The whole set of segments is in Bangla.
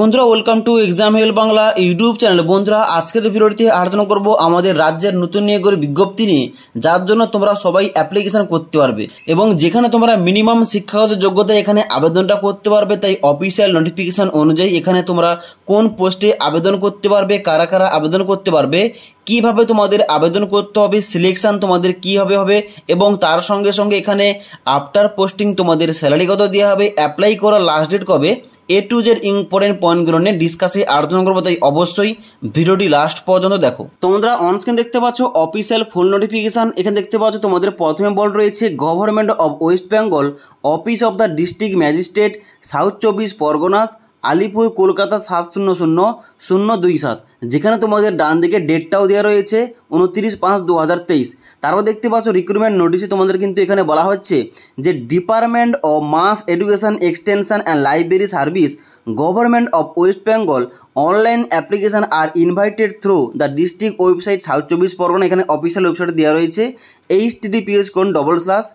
বন্ধুরা welcome to exam hell Bangla YouTube channel বন্ধুরা আজকের ভিডিওটি আলোচনা করব আমাদের রাজ্যের নতুন নিয়োগের বিজ্ঞপ্তি নিয়ে যার জন্য তোমরা সবাই অ্যাপ্লিকেশন করতে পারবে এবং যেখানে তোমরা মিনিমাম শিক্ষাগত যোগ্যতা এখানে আবেদনটা করতে পারবে তাই অফিসিয়াল নোটিফিকেশান অনুযায়ী এখানে তোমরা কোন পোস্টে আবেদন করতে পারবে কারা কারা আবেদন করতে পারবে কিভাবে তোমাদের আবেদন করতে হবে সিলেকশান তোমাদের কীভাবে হবে এবং তার সঙ্গে সঙ্গে এখানে আফটার পোস্টিং তোমাদের স্যালারি কত দেওয়া হবে অ্যাপ্লাই করার লাস্ট ডেট কবে এ টু জের ইম্পর্টেন্ট পয়েন্টগুলো নিয়ে ডিসকাসে আলোচনা করবো তাই অবশ্যই ভিডিওটি লাস্ট পর্যন্ত দেখো তোমরা অনস্ক্রিন দেখতে পাচ্ছ অফিসিয়াল ফুল নোটিফিকেশান এখানে দেখতে পাচ্ছ তোমাদের প্রথমে বল রয়েছে government of West Bengal office of the district magistrate South চব্বিশ পরগনাস আলিপুর কলকাতা সাত শূন্য শূন্য শূন্য দুই সাত যেখানে তোমাদের ডান দিকে ডেটটাও দেওয়া রয়েছে উনত্রিশ পাঁচ দু হাজার তেইশ তারপর দেখতে পাচ্ছ রিক্রুটমেন্ট নোটিশে তোমাদের কিন্তু এখানে বলা হচ্ছে যে department of mass education extension and library service government of West Bengal online application are invited through the district website South চব্বিশ পরগনা এখানে অফিসিয়াল ওয়েবসাইটে দেওয়া রয়েছে H TTPS colon double slash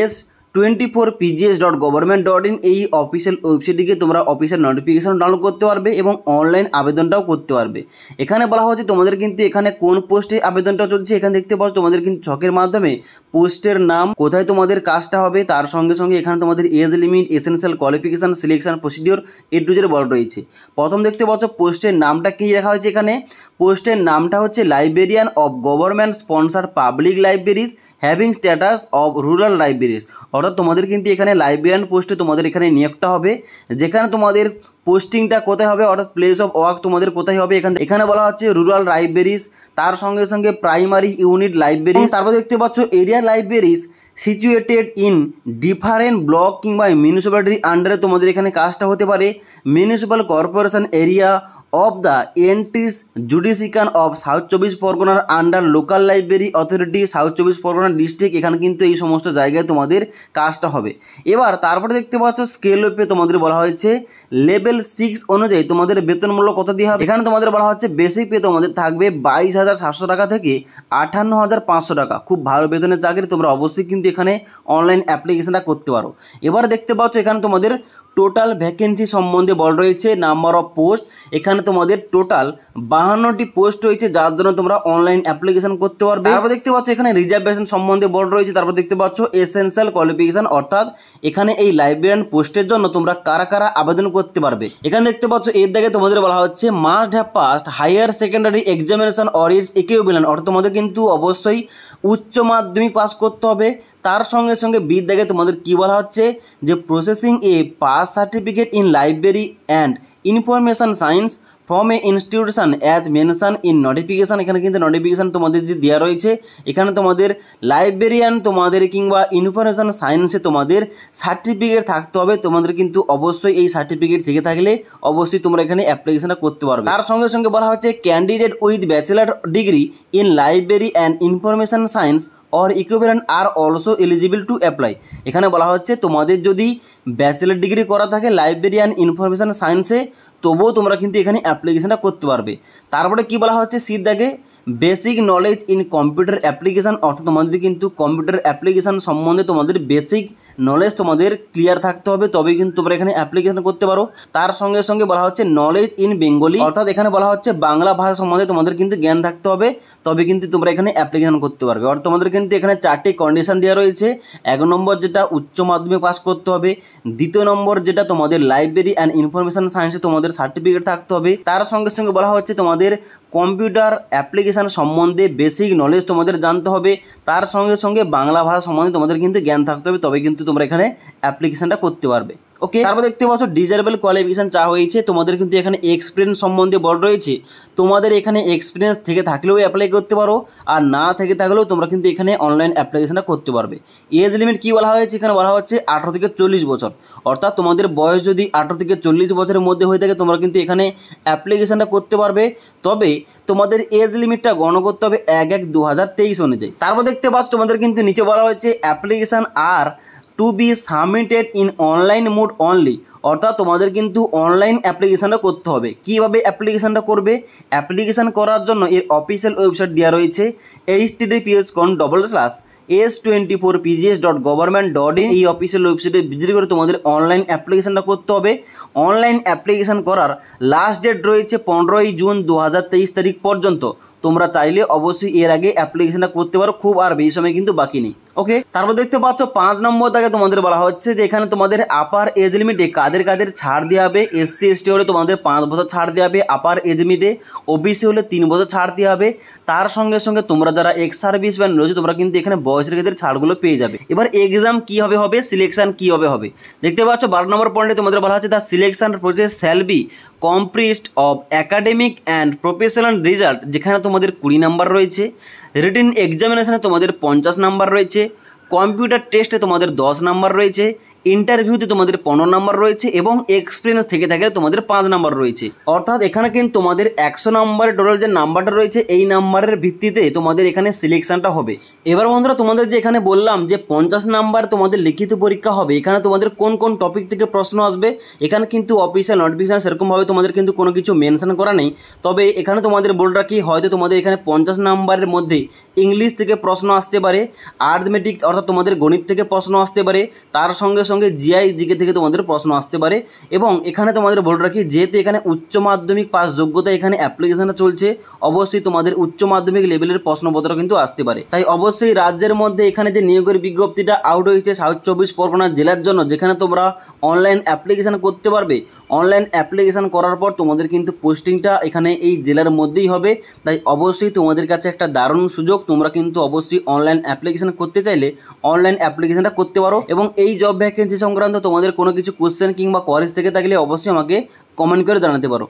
S twenty four PGS dot government dot in এই অফিসিয়াল ওয়েবসাইটিকে তোমরা অফিসিয়াল নোটিফিকেশান ডাউনলোড করতে পারবে এবং অনলাইন আবেদনটাও করতে পারবে এখানে বলা হচ্ছে তোমাদের কিন্তু এখানে কোন পোস্টে আবেদনটা চলছে এখানে দেখতে পাচ্ছ তোমাদের কিন্তু ছকের মাধ্যমে পোস্টের নাম কোথায় তোমাদের কাজটা হবে তার সঙ্গে সঙ্গে এখানে তোমাদের age limit essential qualification selection procedure A to Z বল রয়েছে প্রথম দেখতে পাচ্ছ পোস্টের নামটা কী রাখা হয়েছে এখানে পোস্টের নামটা হচ্ছে librarian of government sponsor public libraries having status of rural libraries অর্থাৎ তোমাদের কিন্তু এখানে লাইব্রেরিয়ান পোস্টে তোমাদের এখানে নিয়োগটা হবে যেখানে তোমাদের পোস্টিংটা কোথায় হবে অর্থাৎ প্লেস অফ ওয়ার্ক তোমাদের কোথায় হবে এখানে এখানে বলা হচ্ছে রুরাল লাইব্রেরিজ তার সঙ্গে সঙ্গে প্রাইমারি ইউনিট লাইব্রেরি তারপর দেখতে পাচ্ছ area libraries situated in different block কিংবা মিউনিসিপ্যালিটির আন্ডারে তোমাদের এখানে কাজটা হতে পারে municipal corporation area of the entire jurisdiction of South চব্বিশ পরগনার under local library authority South চব্বিশ পরগনা ডিস্ট্রিক্ট এখানে কিন্তু এই সমস্ত জায়গায় তোমাদের কাজটা হবে এবার তারপরে দেখতে পাচ্ছ স্কেল ওপে তোমাদের বলা হয়েছে লেভেল সিক্স অনুযায়ী তোমাদের বেতন মূল্য কত দিয়ে হবে এখানে তোমাদের বলা হচ্ছে বেসিক পে তোমাদের থাকবে বাইশ হাজার সাতশো টাকা থেকে আটান্ন হাজার পাঁচশো টাকা খুব ভালো বেতনের চাকরি তোমরা অবশ্যই কিন্তু এখানে অনলাইন অ্যাপ্লিকেশানটা করতে পারো এবার দেখতে পাচ্ছ এখানে তোমাদের টোটাল ভ্যাকেন্সি সম্বন্ধে বল রয়েছে নাম্বার অফ পোস্ট এখানে তোমাদের টোটাল বাহান্নটি পোস্ট রয়েছে যার জন্য তোমরা অনলাইন অ্যাপ্লিকেশন করতে পারবে তারপর দেখতে পাচ্ছ এখানে রিজার্ভেশন সম্বন্ধে বল রয়েছে তারপর দেখতে পাচ্ছ এসেন্সিয়াল কোয়ালিফিকেশন অর্থাৎ এখানে এই লাইব্রেরিয়ান পোস্টের জন্য তোমরা কারা কারা আবেদন করতে পারবে এখানে দেখতে পাচ্ছ এর দাগে তোমাদের বলা হচ্ছে must have passed higher secondary examination or its equivalent অর্থাৎ তোমাদের কিন্তু অবশ্যই উচ্চ মাধ্যমিক পাস করতে হবে তার সঙ্গে সঙ্গে বিদ্যাকে তোমাদের কি বলা হচ্ছে যে processing a pass pass certificate in library and information science from a institution as mention in notification এখানে কিন্তু নোটিফিকেশান তোমাদের যে দেওয়া রয়েছে এখানে তোমাদের লাইব্রেরিয়ান তোমাদের কিংবা ইনফরমেশান সায়েন্সে তোমাদের সার্টিফিকেট থাকতে হবে তোমাদের কিন্তু অবশ্যই এই সার্টিফিকেট থেকে থাকলে অবশ্যই তোমরা এখানে অ্যাপ্লিকেশানটা করতে পারবে তার সঙ্গে সঙ্গে বলা হচ্ছে candidate with bachelor degree in library and information science or equivalent are also eligible to apply এখানে বলা হচ্ছে তোমাদের যদি ব্যাচেলার ডিগ্রি করা থাকে লাইব্রেরিয়ান ইনফরমেশান সায়েন্সে তবুও তোমরা কিন্তু এখানে অ্যাপ্লিকেশানটা করতে পারবে তারপরে কি বলা হচ্ছে সির দেখে basic knowledge in computer application অর্থাৎ তোমাদের কিন্তু কম্পিউটার অ্যাপ্লিকেশান সম্বন্ধে তোমাদের বেসিক নলেজ তোমাদের ক্লিয়ার থাকতে হবে তবে কিন্তু তোমরা এখানে অ্যাপ্লিকেশান করতে পারো তার সঙ্গে সঙ্গে বলা হচ্ছে নলেজ ইন বেঙ্গলি অর্থাৎ এখানে বলা হচ্ছে বাংলা ভাষা সম্বন্ধে তোমাদের কিন্তু জ্ঞান থাকতে হবে তবে কিন্তু তোমরা এখানে অ্যাপ্লিকেশান করতে পারবে অর্থাৎ তোমাদের কিন্তু এখানে চারটি কন্ডিশান দেওয়া রয়েছে এক নম্বর যেটা উচ্চ মাধ্যমিক পাস করতে হবে দ্বিতীয় নম্বর যেটা তোমাদের লাইব্রেরি অ্যান্ড ইনফরমেশান সায়েন্সে তোমাদের তোমাদের সার্টিফিকেট থাকতে হবে তার সঙ্গে সঙ্গে বলা হচ্ছে তোমাদের কম্পিউটার অ্যাপ্লিকেশান সম্বন্ধে বেসিক নলেজ তোমাদের জানতে হবে তার সঙ্গে সঙ্গে বাংলা ভাষা সম্বন্ধে তোমাদের কিন্তু জ্ঞান থাকতে হবে তবে কিন্তু তোমরা এখানে অ্যাপ্লিকেশানটা করতে পারবে ওকে তারপর দেখতে পাচ্ছ ডিজারেবল কোয়ালিফিকেশান চা হয়েছে তোমাদের কিন্তু এখানে এক্সপিরিয়েন্স সম্বন্ধে বল রয়েছে তোমাদের এখানে এক্সপিরিয়েন্স থেকে থাকলেও অ্যাপ্লাই করতে পারো আর না থেকে থাকলেও তোমরা কিন্তু এখানে অনলাইন অ্যাপ্লিকেশানটা করতে পারবে এজ লিমিট কী বলা হয়েছে এখানে বলা হচ্ছে আঠারো থেকে চল্লিশ বছর অর্থাৎ তোমাদের বয়স যদি আঠারো থেকে চল্লিশ বছরের মধ্যে হয়ে থাকে তোমরা কিন্তু এখানে অ্যাপ্লিকেশানটা করতে পারবে তবে তোমাদের এজ লিমিটটা গণ করতে হবে এক এক দু হাজার তেইশ অনুযায়ী তারপর দেখতে পাচ্ছ তোমাদের কিন্তু নিচে বলা হয়েছে application are to be submitted in online mode only অর্থাৎ তোমাদের কিন্তু অনলাইন অ্যাপ্লিকেশানটা করতে হবে কীভাবে অ্যাপ্লিকেশানটা করবে অ্যাপ্লিকেশান করার জন্য এর অফিসিয়াল ওয়েবসাইট দেওয়া রয়েছে H PS colon double slash S twenty four PGS dot government dot in এই অফিসিয়াল ওয়েবসাইটে ভিজিট করে তোমাদের অনলাইন অ্যাপ্লিকেশানটা করতে হবে অনলাইন অ্যাপ্লিকেশান করার লাস্ট ডেট রয়েছে পনেরোই জুন দু তারিখ পর্যন্ত তোমরা চাইলে অবশ্যই এর আগে অ্যাপ্লিকেশনটা করতে পারো খুব আর বেশি সময় কিন্তু বাকি নেই ওকে তারপর দেখতে পাচ্ছ পাঁচ নম্বর তাকে তোমাদের বলা হচ্ছে যে এখানে তোমাদের আপার এজ লিমিটে কাদের কাদের ছাড় দেওয়া হবে এসসি এসটি হলে তোমাদের পাঁচ বছর ছাড় দেওয়া হবে আপার এজ লিমিটে ওবিসি হলে তিন বছর ছাড় দেওয়া হবে তার সঙ্গে সঙ্গে তোমরা যারা এক্স সার্ভিস ব্যান রয়েছে তোমরা কিন্তু এখানে বয়সের ক্ষেত্রে ছাড়গুলো পেয়ে যাবে এবার এক্সাম কীভাবে হবে সিলেকশান কীভাবে হবে দেখতে পাচ্ছ বারো নম্বর পয়েন্টে তোমাদের বলা হচ্ছে তার selection process shall be comprised of academic and professional result যেখানে তোমাদের কুড়ি নাম্বার রয়েছে রিটেন এক্সামিনেশানে তোমাদের পঞ্চাশ নাম্বার রয়েছে কম্পিউটার টেস্টে তোমাদের দশ নাম্বার রয়েছে ইন্টারভিউতে তোমাদের পনেরো নম্বর রয়েছে এবং এক্সপিরিয়েন্স থেকে থাকলে তোমাদের পাঁচ নম্বর রয়েছে অর্থাৎ এখানে কিন্তু তোমাদের একশো নম্বরের টোটাল যে নাম্বারটা রয়েছে এই নাম্বারের ভিত্তিতে তোমাদের এখানে সিলেকশানটা হবে এবার বন্ধুরা তোমাদের যে এখানে বললাম যে পঞ্চাশ নাম্বার তোমাদের লিখিত পরীক্ষা হবে এখানে তোমাদের কোন কোন টপিক থেকে প্রশ্ন আসবে এখানে কিন্তু অফিসিয়াল নোটিফিকেশান সেরকমভাবে তোমাদের কিন্তু কোনো কিছু মেনশান করা নেই তবে এখানে তোমাদের বলে রাখি হয়তো তোমাদের এখানে পঞ্চাশ নাম্বারের মধ্যে ইংলিশ থেকে প্রশ্ন আসতে পারে আর্থমেটিক অর্থাৎ তোমাদের গণিত থেকে প্রশ্ন আসতে পারে তার সঙ্গে সঙ্গে জিআই জিকে থেকে তোমাদের প্রশ্ন আসতে পারে এবং এখানে তোমাদের বলে রাখি যেহেতু এখানে উচ্চ মাধ্যমিক পাস যোগ্যতা এখানে অ্যাপ্লিকেশনটা চলছে অবশ্যই তোমাদের উচ্চ মাধ্যমিক লেভেলের প্রশ্নপত্র কিন্তু আসতে পারে তাই অবশ্যই রাজ্যের মধ্যে এখানে যে নিয়োগের বিজ্ঞপ্তিটা আউট হয়েছে সাউথ চব্বিশ পরগনা জেলার জন্য যেখানে তোমরা অনলাইন অ্যাপ্লিকেশান করতে পারবে অনলাইন অ্যাপ্লিকেশান করার পর তোমাদের কিন্তু পোস্টিংটা এখানে এই জেলার মধ্যেই হবে তাই অবশ্যই তোমাদের কাছে একটা দারুণ সুযোগ তোমরা কিন্তু অবশ্যই অনলাইন অ্যাপ্লিকেশান করতে চাইলে অনলাইন অ্যাপ্লিকেশানটা করতে পারো এবং এই জব ভ্যাক ভ্যাকেন্সি সংক্রান্ত তোমাদের কোনো কিছু কোশ্চেন কিংবা কোয়ারিজ থেকে থাকলে অবশ্যই আমাকে কমেন্ট করে জানাতে পারো